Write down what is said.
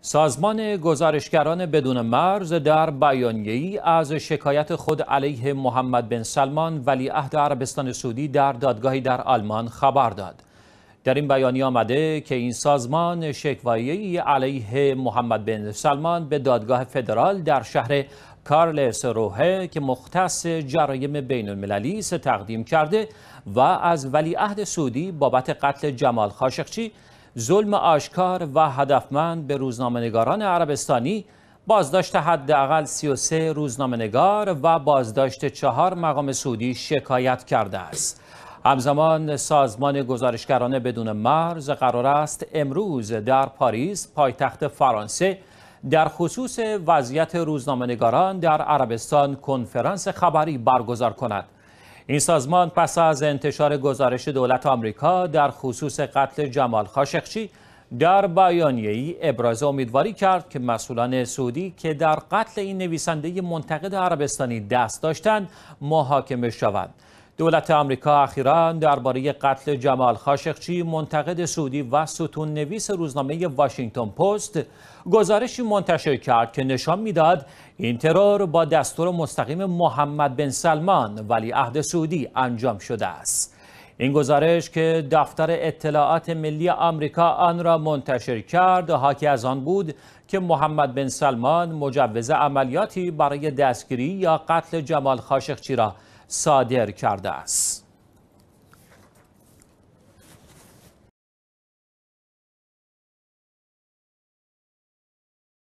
سازمان گزارشگران بدون مرز در ای از شکایت خود علیه محمد بن سلمان ولیعهد عربستان سعودی در دادگاهی در آلمان خبر داد. در این بیانیه آمده که این سازمان شکوایی علیه محمد بن سلمان به دادگاه فدرال در شهر کارلس روحه که مختص جرایم بین المللی است تقدیم کرده و از ولیعهد سعودی بابت قتل جمال خاشقچی ظلم آشکار و هدفمند به روزنامهنگاران عربستانی بازداشت حداقل 33 روزنامهنگار و بازداشت چهار مقام سعودی شکایت کرده است همزمان سازمان گزارشگران بدون مرز قرار است امروز در پاریس پایتخت فرانسه در خصوص وضعیت روزنامهنگاران در عربستان کنفرانس خبری برگزار کند این سازمان پس از انتشار گزارش دولت آمریکا در خصوص قتل جمال خاشقچی در بیانیه ای ابراز امیدواری کرد که مسئولان سعودی که در قتل این نویسنده منتقد عربستانی دست داشتند محاکمه شوند دولت آمریکا اخیرا درباره قتل جمال خاشقچی منتقد سعودی و ستون نویس روزنامه واشنگتن پست گزارشی منتشر کرد که نشان میداد این ترور با دستور مستقیم محمد بن سلمان ولی عهد سعودی انجام شده است این گزارش که دفتر اطلاعات ملی آمریکا آن را منتشر کرد حاکی از آن بود که محمد بن سلمان مجوز عملیاتی برای دستگیری یا قتل جمال خاشقچی را صادر کرده است